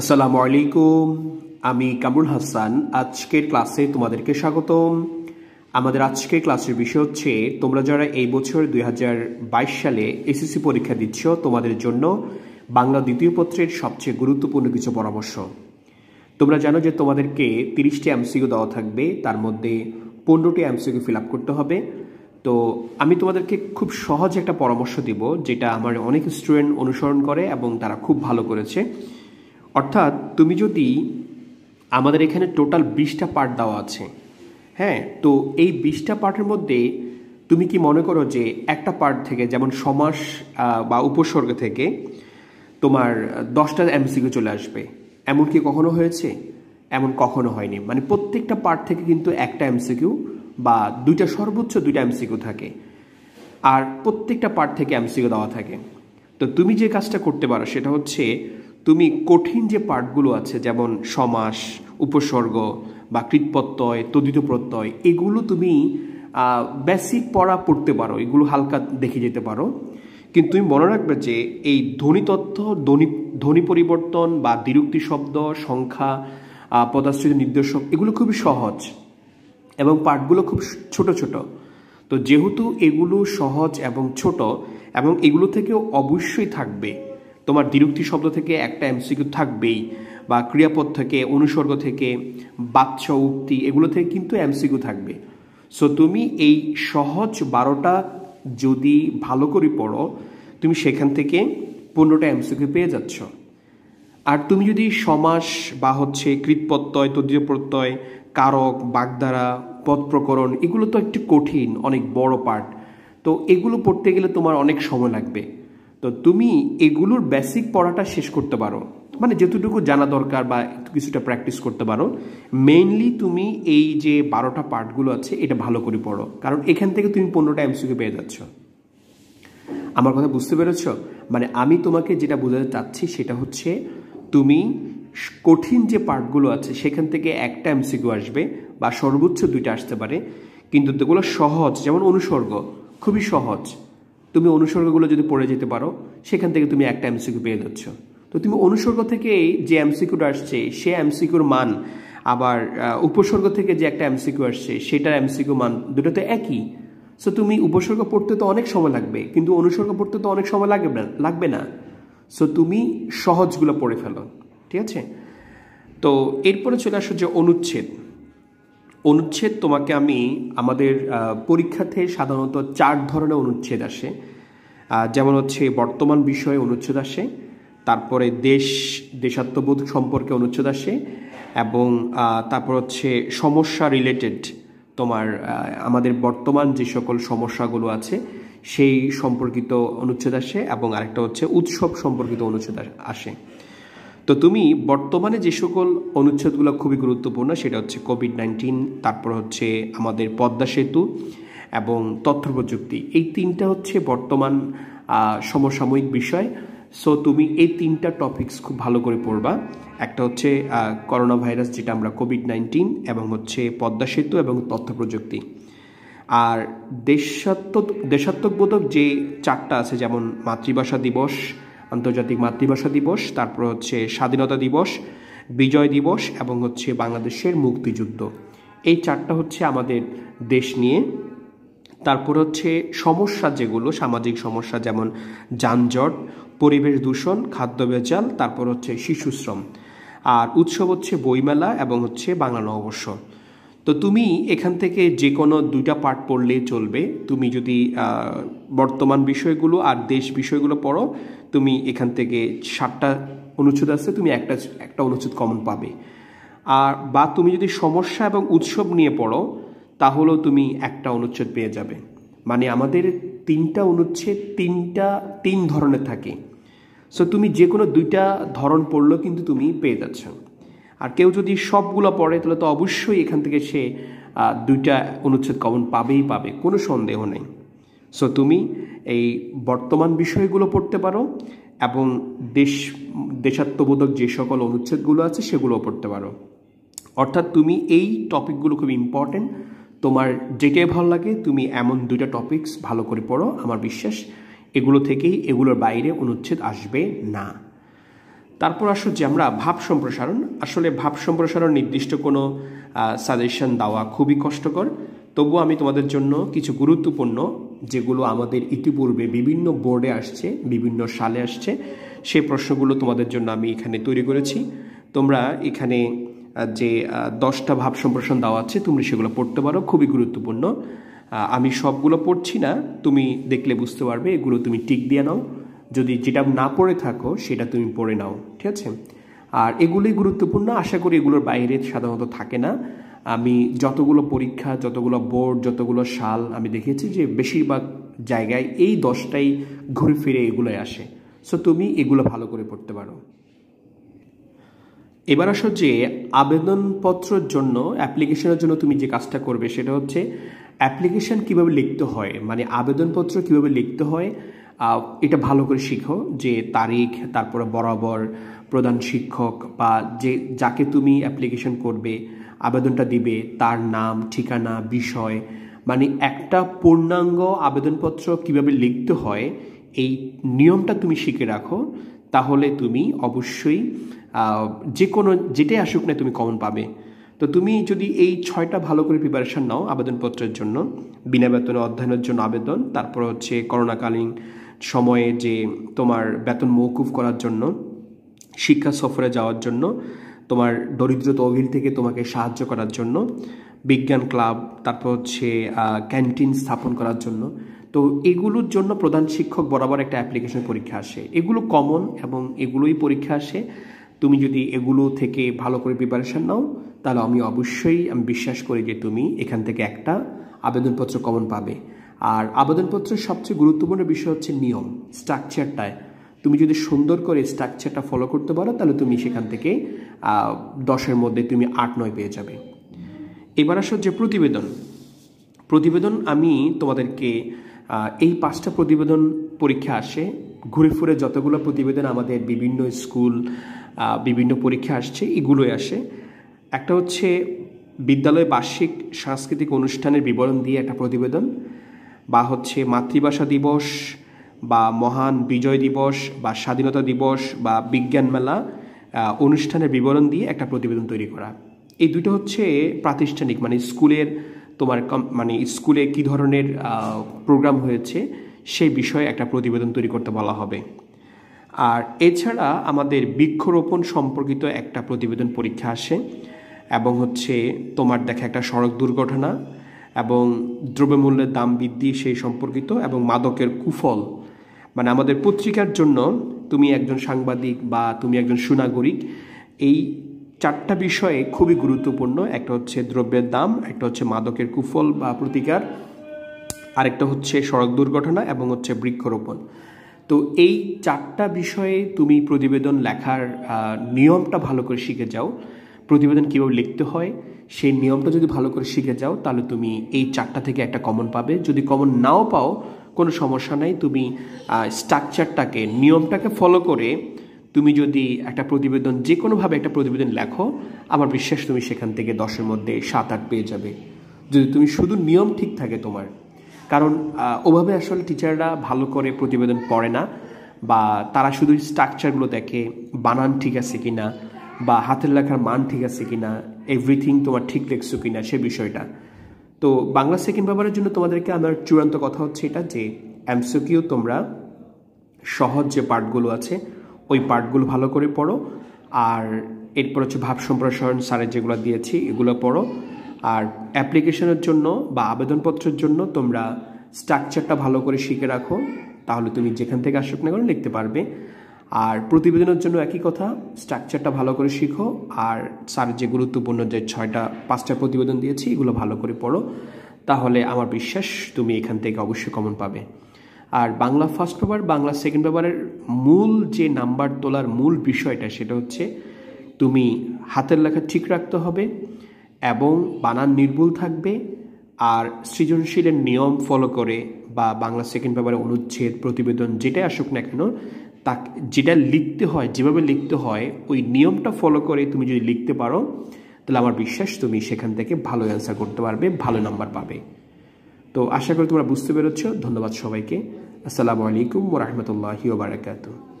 আসসালামু আলাইকুম আমি কামরুল হাসান আজকের ক্লাসে তোমাদেরকে স্বাগতম আমাদের আজকের ক্লাসের বিষয় হচ্ছে তোমরা যারা এই বছর দুই সালে এসএসসি পরীক্ষা দিচ্ছ তোমাদের জন্য বাংলা দ্বিতীয় পত্রের সবচেয়ে গুরুত্বপূর্ণ কিছু পরামর্শ তোমরা জানো যে তোমাদেরকে তিরিশটি এমসিকিউ দেওয়া থাকবে তার মধ্যে পনেরোটি এমসিকিউ ফিল আপ করতে হবে তো আমি তোমাদেরকে খুব সহজ একটা পরামর্শ দিব যেটা আমার অনেক স্টুডেন্ট অনুসরণ করে এবং তারা খুব ভালো করেছে অর্থাৎ তুমি যদি আমাদের এখানে টোটাল বিশটা পার্ট দেওয়া আছে হ্যাঁ তো এই বিশটা পার্টের মধ্যে তুমি কি মনে করো যে একটা পার্ট থেকে যেমন সমাস বা উপসর্গ থেকে তোমার দশটা এমসিকিউ চলে আসবে এমন কি কখনো হয়েছে এমন কখনো হয়নি মানে প্রত্যেকটা পার্ট থেকে কিন্তু একটা এমসিকিউ বা দুইটা সর্বোচ্চ দুইটা এমসিকিউ থাকে আর প্রত্যেকটা পার্ট থেকে এমসিকিউ দেওয়া থাকে তো তুমি যে কাজটা করতে পারো সেটা হচ্ছে তুমি কঠিন যে পাঠগুলো আছে যেমন সমাস উপসর্গ বা কৃতপ্রত্যয় তদিত প্রত্যয় এগুলো তুমি বেসিক পড়া পড়তে পারো এগুলো হালকা দেখে যেতে পারো কিন্তু তুমি মনে রাখবে যে এই ধ্বনিতত্ত্ব ধ্বনি ধ্বনি পরিবর্তন বা দ্বিরুক্তি শব্দ সংখ্যা পদাশ্রিত নির্দেশক এগুলো খুবই সহজ এবং পাঠগুলো খুব ছোট ছোট তো যেহেতু এগুলো সহজ এবং ছোট এবং এগুলো থেকেও অবশ্যই থাকবে তোমার দ্বিরুক্তি শব্দ থেকে একটা এমসিকিউ থাকবেই বা ক্রিয়াপদ থেকে অনুসর্গ থেকে বাচ্চ উক্তি এগুলো থেকে কিন্তু এমসিকিউ থাকবে সো তুমি এই সহজ বারোটা যদি ভালো করে পড়ো তুমি সেখান থেকে পনেরোটা এমসিকিউ পেয়ে যাচ্ছ আর তুমি যদি সমাস বা হচ্ছে কৃতপত্যয় তদীয় প্রত্যয় কারক বাগধারা পথ প্রকরণ এগুলো তো একটু কঠিন অনেক বড় পার্ট তো এগুলো পড়তে গেলে তোমার অনেক সময় লাগবে তো তুমি এগুলোর বেসিক পড়াটা শেষ করতে পারো মানে যেতটুকু জানা দরকার বা কিছুটা প্র্যাকটিস করতে পারো মেইনলি তুমি এই যে বারোটা পার্টগুলো আছে এটা ভালো করে পড়ো কারণ এখান থেকে তুমি পনেরোটা এমসিকে পেয়ে যাচ্ছ আমার কথা বুঝতে পেরেছ মানে আমি তোমাকে যেটা বোঝাতে চাচ্ছি সেটা হচ্ছে তুমি কঠিন যে পার্টগুলো আছে সেখান থেকে একটা এমসিকিউ আসবে বা সর্বোচ্চ দুইটা আসতে পারে কিন্তু যেগুলো সহজ যেমন অনুসর্গ খুবই সহজ তুমি অনুসর্গগুলো যদি পড়ে যেতে পারো সেখান থেকে তুমি একটা এমসিকিউ পেয়ে যাচ্ছ তো তুমি অনুসর্গ থেকে যে এমসিকিউটা আসছে সে এমসিকিউর মান আবার উপসর্গ থেকে যে একটা এমসিকিউ আসছে সেটার এমসিকিউ মান দুটো তো একই সো তুমি উপসর্গ পড়তে তো অনেক সময় লাগবে কিন্তু অনুসর্গ পড়তে তো অনেক সময় লাগবে না লাগবে না সো তুমি সহজগুলো পড়ে ফেলো ঠিক আছে তো এরপরে চলে আসো যে অনুচ্ছেদ অনুচ্ছেদ তোমাকে আমি আমাদের পরীক্ষাতে সাধারণত চার ধরনের অনুচ্ছেদ আসে যেমন হচ্ছে বর্তমান বিষয়ে অনুচ্ছেদ আসে তারপরে দেশ দেশাত্মবোধ সম্পর্কে অনুচ্ছেদ আসে এবং তারপর হচ্ছে সমস্যা রিলেটেড তোমার আমাদের বর্তমান যে সকল সমস্যাগুলো আছে সেই সম্পর্কিত অনুচ্ছেদ আসে এবং আরেকটা হচ্ছে উৎসব সম্পর্কিত অনুচ্ছেদ আসে তো তুমি বর্তমানে যে সকল অনুচ্ছেদগুলো খুবই গুরুত্বপূর্ণ সেটা হচ্ছে কোভিড নাইন্টিন তারপর হচ্ছে আমাদের পদ্মা সেতু এবং তথ্য প্রযুক্তি এই তিনটা হচ্ছে বর্তমান সমসাময়িক বিষয় সো তুমি এই তিনটা টপিকস খুব ভালো করে পড়বা একটা হচ্ছে করোনা ভাইরাস যেটা আমরা কোভিড নাইন্টিন এবং হচ্ছে পদ্মা সেতু এবং তথ্য প্রযুক্তি আর দেশাত্ম দেশাত্মকবোধক যে চারটা আছে যেমন মাতৃভাষা দিবস আন্তর্জাতিক মাতৃভাষা দিবস তারপর হচ্ছে স্বাধীনতা দিবস বিজয় দিবস এবং হচ্ছে বাংলাদেশের মুক্তিযুদ্ধ এই চারটা হচ্ছে আমাদের দেশ নিয়ে তারপর হচ্ছে সমস্যা যেগুলো সামাজিক সমস্যা যেমন যানজট পরিবেশ দূষণ খাদ্য বেচাল তারপর হচ্ছে শিশুশ্রম আর উৎসব হচ্ছে বইমেলা এবং হচ্ছে বাংলা নববর্ষ তো তুমি এখান থেকে যে কোনো দুইটা পার্ট পড়লে চলবে তুমি যদি বর্তমান বিষয়গুলো আর দেশ বিষয়গুলো পড়ো তুমি এখান থেকে সাতটা অনুচ্ছেদ আছে তুমি একটা একটা অনুচ্ছেদ কমন পাবে আর বা তুমি যদি সমস্যা এবং উৎসব নিয়ে পড়ো তাহলেও তুমি একটা অনুচ্ছেদ পেয়ে যাবে মানে আমাদের তিনটা অনুচ্ছেদ তিনটা তিন ধরনের থাকে সো তুমি যে কোনো দুইটা ধরন পড়লেও কিন্তু তুমি পেয়ে যাচ্ছ আর কেউ যদি সবগুলো পড়ে তাহলে তো অবশ্যই এখান থেকে সে দুইটা অনুচ্ছেদ কমন পাবেই পাবে কোনো সন্দেহ নেই সো তুমি এই বর্তমান বিষয়গুলো পড়তে পারো এবং দেশ দেশাত্মবোধক যে সকল অনুচ্ছেদগুলো আছে সেগুলো পড়তে পারো অর্থাৎ তুমি এই টপিকগুলো খুব ইম্পর্ট্যান্ট তোমার যেটাই ভালো লাগে তুমি এমন দুইটা টপিকস ভালো করে পড়ো আমার বিশ্বাস এগুলো থেকেই এগুলোর বাইরে অনুচ্ছেদ আসবে না তারপর আসো যে আমরা ভাব সম্প্রসারণ আসলে ভাব সম্প্রসারণ নির্দিষ্ট কোনো সাজেশন দেওয়া খুবই কষ্টকর তবুও আমি তোমাদের জন্য কিছু গুরুত্বপূর্ণ যেগুলো আমাদের ইতিপূর্বে বিভিন্ন বোর্ডে আসছে বিভিন্ন সালে আসছে সেই প্রশ্নগুলো তোমাদের জন্য আমি এখানে তৈরি করেছি তোমরা এখানে যে দশটা ভাব সম্প্রসারণ দেওয়া আছে তুমি সেগুলো পড়তে পারো খুবই গুরুত্বপূর্ণ আমি সবগুলো পড়ছি না তুমি দেখলে বুঝতে পারবে এগুলো তুমি টিক দিয়ে নাও যদি যেটা না পড়ে থাকো সেটা তুমি পড়ে নাও ঠিক আছে আর এগুলোই গুরুত্বপূর্ণ আশা করি এগুলোর বাইরে সাধারণত থাকে না আমি যতগুলো পরীক্ষা যতগুলো বোর্ড যতগুলো সাল আমি দেখেছি যে বেশিরভাগ জায়গায় এই দশটাই ঘুরে ফিরে এগুলোই আসে সো তুমি এগুলো ভালো করে পড়তে পারো এবার আসো যে আবেদনপত্রর জন্য অ্যাপ্লিকেশনের জন্য তুমি যে কাজটা করবে সেটা হচ্ছে অ্যাপ্লিকেশন কীভাবে লিখতে হয় মানে আবেদনপত্র কিভাবে লিখতে হয় এটা ভালো করে শিখো যে তারিখ তারপরে বরাবর প্রধান শিক্ষক বা যে যাকে তুমি অ্যাপ্লিকেশন করবে আবেদনটা দিবে তার নাম ঠিকানা বিষয় মানে একটা পূর্ণাঙ্গ আবেদনপত্র কিভাবে লিখতে হয় এই নিয়মটা তুমি শিখে রাখো তাহলে তুমি অবশ্যই যে কোনো যেটাই আসুক না তুমি কমন পাবে তো তুমি যদি এই ছয়টা ভালো করে প্রিপারেশান নাও আবেদনপত্রের জন্য বিনা বেতনে অধ্যয়নের জন্য আবেদন তারপর হচ্ছে করোনাকালীন সময়ে যে তোমার বেতন মৌকুফ করার জন্য শিক্ষা সফরে যাওয়ার জন্য তোমার দরিদ্র তহবিল থেকে তোমাকে সাহায্য করার জন্য বিজ্ঞান ক্লাব তারপর হচ্ছে ক্যান্টিন স্থাপন করার জন্য তো এগুলোর জন্য প্রধান শিক্ষক বরাবর একটা অ্যাপ্লিকেশন পরীক্ষা আসে এগুলো কমন এবং এগুলোই পরীক্ষা আসে তুমি যদি এগুলো থেকে ভালো করে প্রিপারেশান নাও তাহলে আমি অবশ্যই আমি বিশ্বাস করি যে তুমি এখান থেকে একটা আবেদনপত্র কমন পাবে আর আবেদনপত্রের সবচেয়ে গুরুত্বপূর্ণ বিষয় হচ্ছে নিয়ম স্ট্রাকচারটায় তুমি যদি সুন্দর করে স্ট্রাকচারটা ফলো করতে পারো তাহলে তুমি সেখান থেকে দশের মধ্যে তুমি আট নয় পেয়ে যাবে এবার আসো যে প্রতিবেদন প্রতিবেদন আমি তোমাদেরকে এই পাঁচটা প্রতিবেদন পরীক্ষা আসে ঘুরে ফুরে যতগুলো প্রতিবেদন আমাদের বিভিন্ন স্কুল বিভিন্ন পরীক্ষা আসছে এগুলোই আসে একটা হচ্ছে বিদ্যালয় বার্ষিক সাংস্কৃতিক অনুষ্ঠানের বিবরণ দিয়ে একটা প্রতিবেদন বা হচ্ছে মাতৃভাষা দিবস বা মহান বিজয় দিবস বা স্বাধীনতা দিবস বা বিজ্ঞান মেলা অনুষ্ঠানের বিবরণ দিয়ে একটা প্রতিবেদন তৈরি করা এই দুটো হচ্ছে প্রাতিষ্ঠানিক মানে স্কুলের তোমার মানে স্কুলে কি ধরনের প্রোগ্রাম হয়েছে সেই বিষয়ে একটা প্রতিবেদন তৈরি করতে বলা হবে আর এছাড়া আমাদের বৃক্ষরোপণ সম্পর্কিত একটা প্রতিবেদন পরীক্ষা আসে এবং হচ্ছে তোমার দেখা একটা সড়ক দুর্ঘটনা এবং দ্রব্যমূল্যের দাম বৃদ্ধি সেই সম্পর্কিত এবং মাদকের কুফল মানে আমাদের পত্রিকার জন্য তুমি একজন সাংবাদিক বা তুমি একজন সুনাগরিক এই চারটা বিষয়ে খুবই গুরুত্বপূর্ণ একটা হচ্ছে দ্রব্যের দাম একটা হচ্ছে মাদকের কুফল বা প্রতিকার আরেকটা হচ্ছে সড়ক দুর্ঘটনা এবং হচ্ছে বৃক্ষরোপণ তো এই চারটা বিষয়ে তুমি প্রতিবেদন লেখার নিয়মটা ভালো করে শিখে যাও প্রতিবেদন কীভাবে লিখতে হয় সেই নিয়মটা যদি ভালো করে শিখে যাও তাহলে তুমি এই চারটা থেকে একটা কমন পাবে যদি কমন নাও পাও কোনো সমস্যা নাই তুমি স্ট্রাকচারটাকে নিয়মটাকে ফলো করে তুমি যদি একটা প্রতিবেদন যে কোনোভাবে একটা প্রতিবেদন লেখো আমার বিশ্বাস তুমি সেখান থেকে দশের মধ্যে সাত আট পেয়ে যাবে যদি তুমি শুধু নিয়ম ঠিক থাকে তোমার কারণ ওভাবে আসলে টিচাররা ভালো করে প্রতিবেদন পড়ে না বা তারা শুধু স্ট্রাকচারগুলো দেখে বানান ঠিক আছে কি না বা হাতের লেখার মান ঠিক আছে কি না এভরিথিং তোমার ঠিক লেখছো কি না সে বিষয়টা তো বাংলা সেকেন্ড পেপারের জন্য তোমাদেরকে আমার চূড়ান্ত কথা হচ্ছে এটা যে এমসিকিউ তোমরা সহজ যে পার্টগুলো আছে ওই পার্টগুলো ভালো করে পড়ো আর এরপর হচ্ছে ভাব সম্প্রসারণ স্যারের যেগুলো দিয়েছি এগুলো পড়ো আর অ্যাপ্লিকেশনের জন্য বা আবেদনপত্রের জন্য তোমরা স্ট্রাকচারটা ভালো করে শিখে রাখো তাহলে তুমি যেখান থেকে আসুক না কেন লিখতে পারবে আর প্রতিবেদনের জন্য একই কথা স্ট্রাকচারটা ভালো করে শিখো আর স্যার যে গুরুত্বপূর্ণ যে ছয়টা পাঁচটা প্রতিবেদন দিয়েছি এগুলো ভালো করে পড়ো তাহলে আমার বিশ্বাস তুমি এখান থেকে অবশ্যই কমন পাবে আর Bangla first paper Bangla second পেপারের মূল যে নাম্বার তোলার মূল বিষয়টা সেটা হচ্ছে তুমি হাতের লেখা ঠিক রাখতে হবে এবং বানান নির্ভুল থাকবে আর সৃজনশীলের নিয়ম ফলো করে বা বাংলা সেকেন্ড পেপারে অনুচ্ছেদ প্রতিবেদন যেটাই আসুক না কেন তা যেটা লিখতে হয় যেভাবে লিখতে হয় ওই নিয়মটা ফলো করে তুমি যদি লিখতে পারো তাহলে আমার বিশ্বাস তুমি সেখান থেকে ভালো অ্যান্সার করতে পারবে ভালো নাম্বার পাবে তো আশা করি তোমরা বুঝতে পেরেছ ধন্যবাদ সবাইকে আসসালামু আলাইকুম রহমতুল্লাহি ওবরাকাতু